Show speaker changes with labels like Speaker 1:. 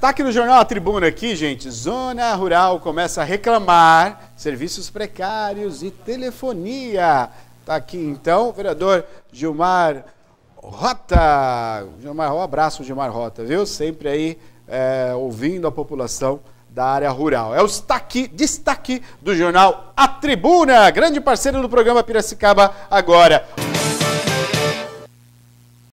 Speaker 1: Tá aqui no jornal A Tribuna aqui, gente. Zona Rural começa a reclamar serviços precários e telefonia. Tá aqui então, vereador Gilmar Rota. Gilmar, um abraço, Gilmar Rota, viu? Sempre aí é, ouvindo a população da área rural. É o destaque, destaque do jornal A Tribuna, grande parceiro do programa Piracicaba agora.